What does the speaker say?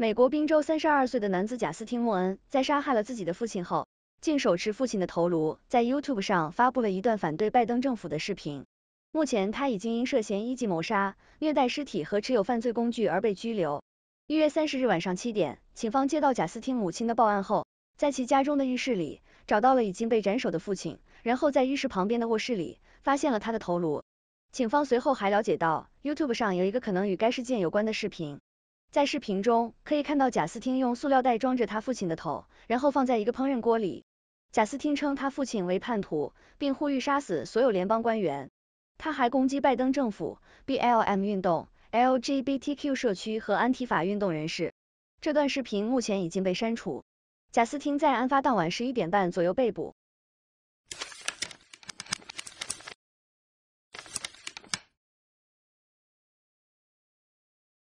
美国宾州三十二岁的男子贾斯汀·莫恩在杀害了自己的父亲后，竟手持父亲的头颅，在 YouTube 上发布了一段反对拜登政府的视频。目前，他已经因涉嫌一级谋杀、虐待尸体和持有犯罪工具而被拘留。一月三十日晚上七点，警方接到贾斯汀母亲的报案后，在其家中的浴室里找到了已经被斩首的父亲，然后在浴室旁边的卧室里发现了他的头颅。警方随后还了解到，YouTube 上有一个可能与该事件有关的视频。在视频中，可以看到贾斯汀用塑料袋装着他父亲的头，然后放在一个烹饪锅里。贾斯汀称他父亲为叛徒，并呼吁杀死所有联邦官员。他还攻击拜登政府、BLM 运动、LGBTQ 社区和安提法运动人士。这段视频目前已经被删除。贾斯汀在案发当晚十一点半左右被捕。